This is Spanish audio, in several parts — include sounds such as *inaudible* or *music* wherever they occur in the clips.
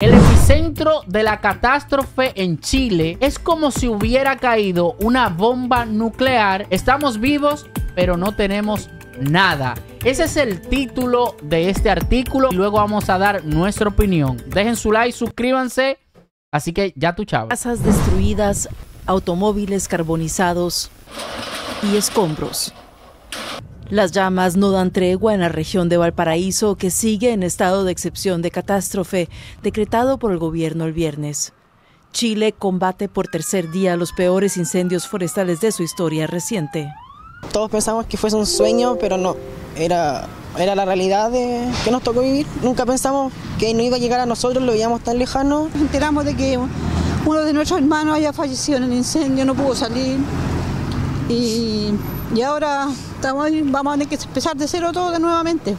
El epicentro de la catástrofe en Chile es como si hubiera caído una bomba nuclear. Estamos vivos, pero no tenemos nada. Ese es el título de este artículo. Luego vamos a dar nuestra opinión. Dejen su like, suscríbanse. Así que ya tu chavo. Casas destruidas, automóviles carbonizados y escombros. Las llamas no dan tregua en la región de Valparaíso, que sigue en estado de excepción de catástrofe, decretado por el gobierno el viernes. Chile combate por tercer día los peores incendios forestales de su historia reciente. Todos pensamos que fuese un sueño, pero no, era, era la realidad que nos tocó vivir. Nunca pensamos que no iba a llegar a nosotros, lo veíamos tan lejano. Nos enteramos de que uno de nuestros hermanos haya fallecido en el incendio, no pudo salir. Y, y ahora vamos a tener que empezar de cero todo de nuevamente.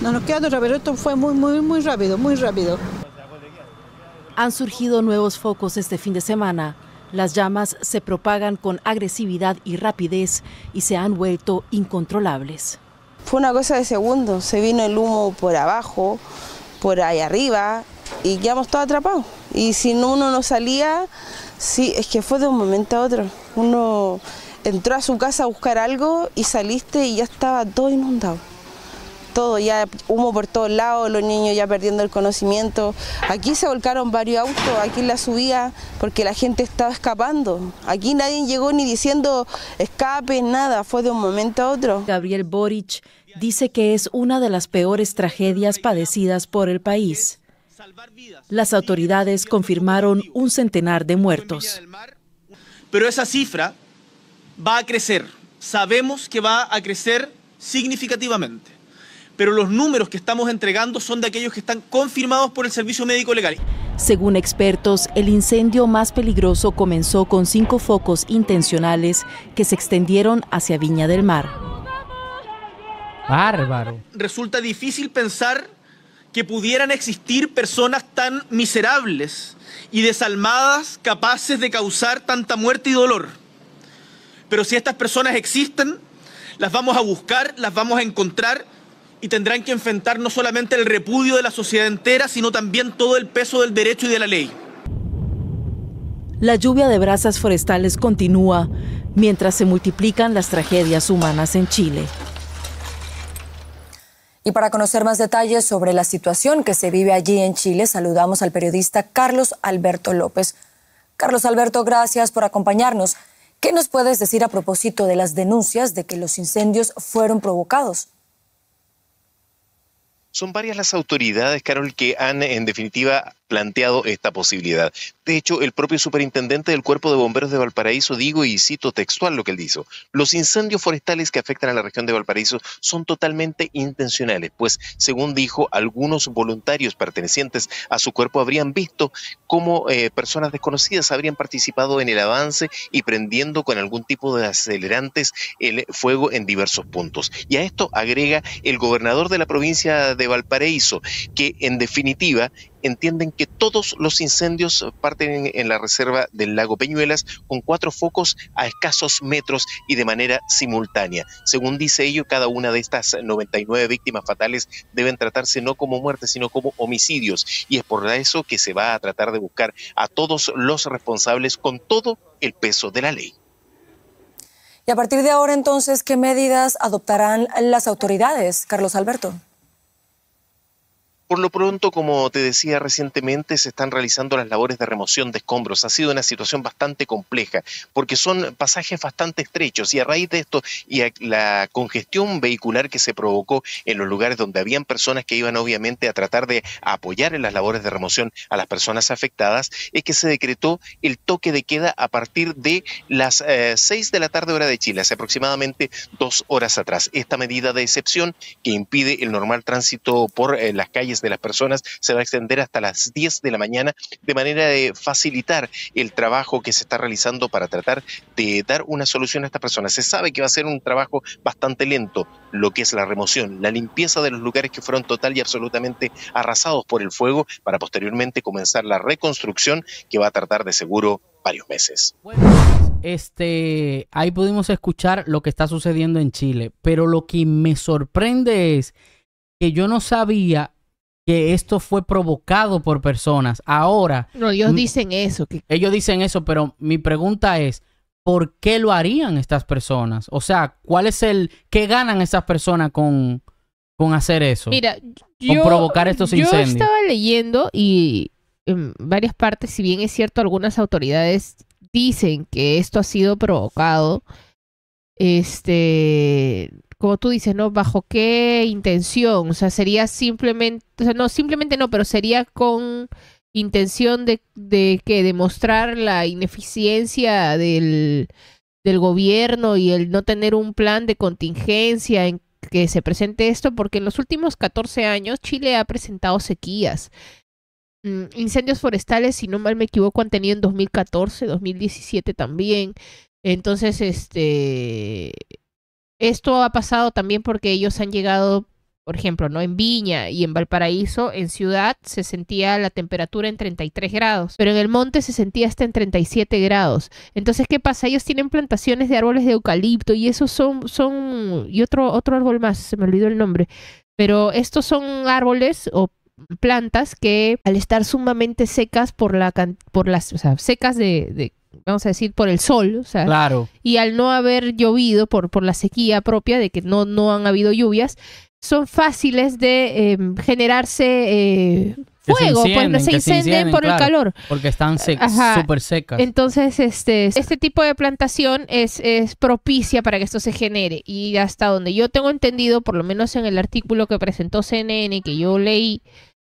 No nos queda otra, pero esto fue muy, muy, muy rápido, muy rápido. Han surgido nuevos focos este fin de semana. Las llamas se propagan con agresividad y rapidez y se han vuelto incontrolables. Fue una cosa de segundos, se vino el humo por abajo, por ahí arriba y quedamos estado atrapados. Y si uno no salía, sí, es que fue de un momento a otro. Uno entró a su casa a buscar algo y saliste y ya estaba todo inundado. Todo, ya humo por todos lados, los niños ya perdiendo el conocimiento. Aquí se volcaron varios autos, aquí la subía porque la gente estaba escapando. Aquí nadie llegó ni diciendo escape, nada, fue de un momento a otro. Gabriel Boric dice que es una de las peores tragedias padecidas por el país. Las autoridades confirmaron un centenar de muertos. Pero esa cifra va a crecer. Sabemos que va a crecer significativamente. Pero los números que estamos entregando son de aquellos que están confirmados por el Servicio Médico Legal. Según expertos, el incendio más peligroso comenzó con cinco focos intencionales que se extendieron hacia Viña del Mar. Bárbaro. Resulta difícil pensar que pudieran existir personas tan miserables y desalmadas capaces de causar tanta muerte y dolor. Pero si estas personas existen, las vamos a buscar, las vamos a encontrar y tendrán que enfrentar no solamente el repudio de la sociedad entera, sino también todo el peso del derecho y de la ley. La lluvia de brasas forestales continúa mientras se multiplican las tragedias humanas en Chile. Y para conocer más detalles sobre la situación que se vive allí en Chile, saludamos al periodista Carlos Alberto López. Carlos Alberto, gracias por acompañarnos. ¿Qué nos puedes decir a propósito de las denuncias de que los incendios fueron provocados? Son varias las autoridades, Carol, que han en definitiva planteado esta posibilidad. De hecho, el propio superintendente del Cuerpo de Bomberos de Valparaíso digo, y cito textual lo que él dijo, los incendios forestales que afectan a la región de Valparaíso son totalmente intencionales, pues según dijo, algunos voluntarios pertenecientes a su cuerpo habrían visto cómo eh, personas desconocidas habrían participado en el avance y prendiendo con algún tipo de acelerantes el fuego en diversos puntos. Y a esto agrega el gobernador de la provincia de Valparaíso, que en definitiva entienden que todos los incendios parten en, la reserva del lago Peñuelas con cuatro focos a escasos metros y de manera simultánea. Según dice ello, cada una de estas 99 víctimas fatales deben tratarse no como muertes, sino como homicidios. Y es por eso que se va a tratar de buscar a todos los responsables con todo el peso de la ley. Y a partir de ahora, entonces, ¿qué medidas adoptarán las autoridades, Carlos Alberto? Por lo pronto, como te decía recientemente, se están realizando las labores de remoción de escombros. Ha sido una situación bastante compleja porque son pasajes bastante estrechos y a raíz de esto y la congestión vehicular que se provocó en los lugares donde habían personas que iban obviamente a tratar de apoyar en las labores de remoción a las personas afectadas, es que se decretó el toque de queda a partir de las eh, seis de la tarde hora de Chile, hace aproximadamente dos horas atrás. Esta medida de excepción que impide el normal tránsito por eh, las calles de las personas se va a extender hasta las 10 de la mañana de manera de facilitar el trabajo que se está realizando para tratar de dar una solución a estas personas. Se sabe que va a ser un trabajo bastante lento, lo que es la remoción, la limpieza de los lugares que fueron total y absolutamente arrasados por el fuego para posteriormente comenzar la reconstrucción que va a tardar de seguro varios meses. este, ahí pudimos escuchar lo que está sucediendo en Chile, pero lo que me sorprende es que yo no sabía que esto fue provocado por personas. Ahora. No, ellos dicen eso. Ellos dicen eso, pero mi pregunta es: ¿por qué lo harían estas personas? O sea, ¿cuál es el. ¿Qué ganan esas personas con, con hacer eso? Mira, provocar estos incendios. Yo estaba leyendo y en em, varias partes, si bien es cierto, algunas autoridades dicen que esto ha sido provocado. Este como tú dices, ¿no? ¿Bajo qué intención? O sea, sería simplemente, o sea, no, simplemente no, pero sería con intención de, que demostrar la ineficiencia del, del gobierno y el no tener un plan de contingencia en que se presente esto, porque en los últimos 14 años Chile ha presentado sequías. Mm, incendios forestales, si no mal me equivoco, han tenido en 2014, 2017 también. Entonces, este, esto ha pasado también porque ellos han llegado, por ejemplo, ¿no? En Viña y en Valparaíso, en ciudad, se sentía la temperatura en 33 grados, pero en el monte se sentía hasta en 37 grados. Entonces, ¿qué pasa? Ellos tienen plantaciones de árboles de eucalipto y esos son, son, y otro, otro árbol más, se me olvidó el nombre, pero estos son árboles o plantas que al estar sumamente secas por la por las o sea, secas de vamos a decir, por el sol, o sea, claro. y al no haber llovido por, por la sequía propia, de que no, no han habido lluvias, son fáciles de em, generarse eh, fuego, pues, cuando se incenden por el calor. Porque están súper secas. Entonces, este, este tipo de plantación es, es, propicia para que esto se genere. Y hasta donde yo tengo entendido, por lo menos en el artículo que presentó CNN, que yo leí,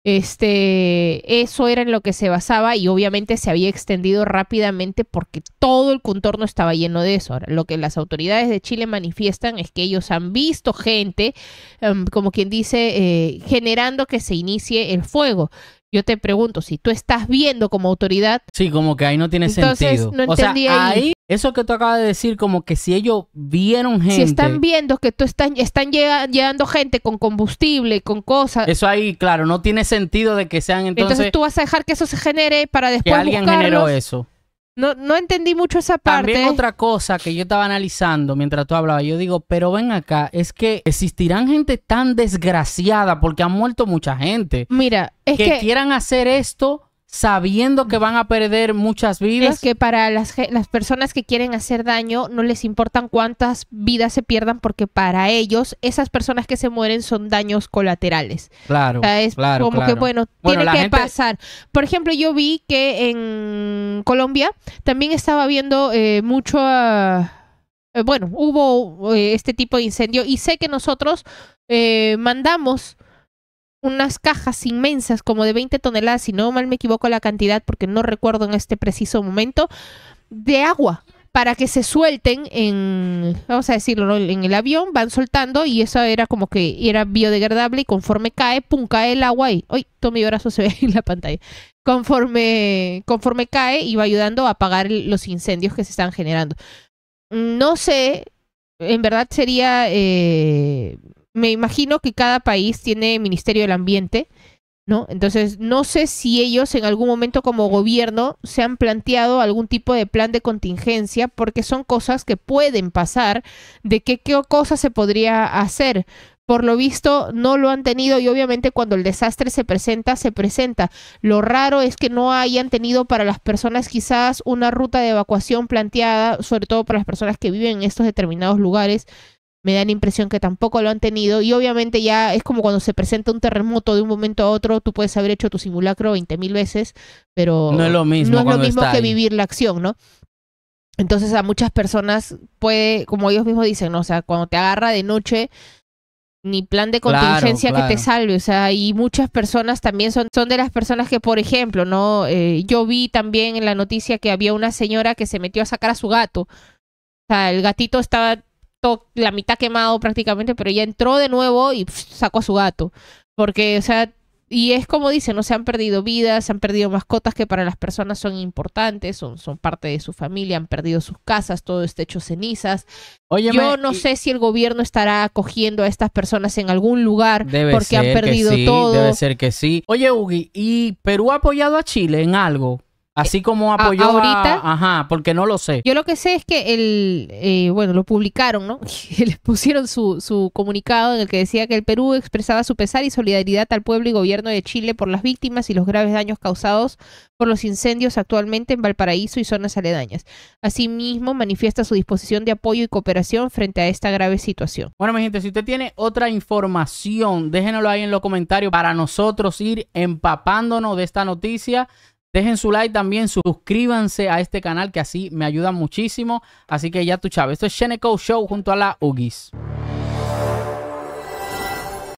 este, eso era en lo que se basaba y obviamente se había extendido rápidamente porque todo el contorno estaba lleno de eso. lo que las autoridades de Chile manifiestan es que ellos han visto gente, em, como quien dice, eh, generando que se inicie el fuego. Yo te pregunto, si tú estás viendo como autoridad. Sí, como que ahí no tiene sentido. No o ahí eso que tú acabas de decir, como que si ellos vieron gente. Si están viendo que tú están, están llegando gente con combustible, con cosas. Eso ahí, claro, no tiene sentido de que sean entonces. Entonces tú vas a dejar que eso se genere para después. Que alguien generó eso. No, no entendí mucho esa parte. También otra cosa que yo estaba analizando mientras tú hablabas, yo digo, pero ven acá, es que existirán gente tan desgraciada porque han muerto mucha gente. Mira, es que, que quieran hacer esto sabiendo que van a perder muchas vidas. Es que para las, las personas que quieren hacer daño no les importan cuántas vidas se pierdan porque para ellos esas personas que se mueren son daños colaterales. Claro. es claro, como que bueno, tiene que pasar. Por ejemplo, yo vi que en Colombia también estaba viendo eh, mucho... Eh, bueno, hubo eh, este tipo de incendio y sé que nosotros mandamos unas cajas inmensas como de 20 toneladas, si no mal me equivoco la cantidad porque no recuerdo en este preciso momento, de agua para que se suelten en, vamos a decirlo, en el avión, van soltando y eso era como que era biodegradable y conforme cae, pum, cae el agua y, uy, Todo mi brazo se ve en la pantalla. Conforme, conforme cae, iba ayudando a apagar los incendios que se están generando. No sé, en verdad sería... Eh, me imagino que cada país tiene Ministerio del Ambiente, ¿no? Entonces, no sé si ellos en algún momento como gobierno se han planteado algún tipo de plan de contingencia, porque son cosas que pueden pasar, de qué cosa se podría hacer. Por lo visto, no lo han tenido y obviamente cuando el desastre se presenta, se presenta. Lo raro es que no hayan tenido para las personas quizás una ruta de evacuación planteada, sobre todo para las personas que viven en estos determinados lugares me da la impresión que tampoco lo han tenido y obviamente ya es como cuando se presenta un terremoto de un momento a otro, tú puedes haber hecho tu simulacro 20.000 veces, pero no es lo mismo, no lo mismo que vivir la acción, ¿no? Entonces a muchas personas puede, como ellos mismos dicen, ¿no? o sea, cuando te agarra de noche, ni plan de contingencia que te salve, o sea, y muchas personas también son, son de las personas que, por ejemplo, ¿no? Eh, yo vi también en la noticia que había una señora que se metió a sacar a su gato, o sea, el gatito estaba la mitad quemado prácticamente, pero ella entró de nuevo y sacó a su gato. Porque, o sea, y es como dice no se han perdido vidas, se han perdido mascotas que para las personas son importantes, son, son parte de su familia, han perdido sus casas, todo este hecho cenizas. oye Yo no sé si el gobierno estará acogiendo a estas personas en algún lugar porque han perdido todo. Debe ser que sí. Oye, Ugi, ¿y Perú ha apoyado a Chile en algo? Así como apoyó ahorita. ajá, porque no lo sé. Yo lo que sé es que el, eh, bueno, lo publicaron, ¿no? *laughs* Les pusieron su, su comunicado en el que decía que el Perú expresaba su pesar y solidaridad al pueblo y gobierno de Chile por las víctimas y los graves daños causados por los incendios actualmente en Valparaíso y zonas aledañas. Asimismo, manifiesta su disposición de apoyo y cooperación frente a esta grave situación. Bueno, mi gente, si usted tiene otra información, déjenoslo ahí en los comentarios para nosotros ir empapándonos de esta noticia. Dejen su like también, suscríbanse a este canal que así me ayuda muchísimo. Así que ya tú, chavo. Esto es Sheneco Show junto a la UGIS.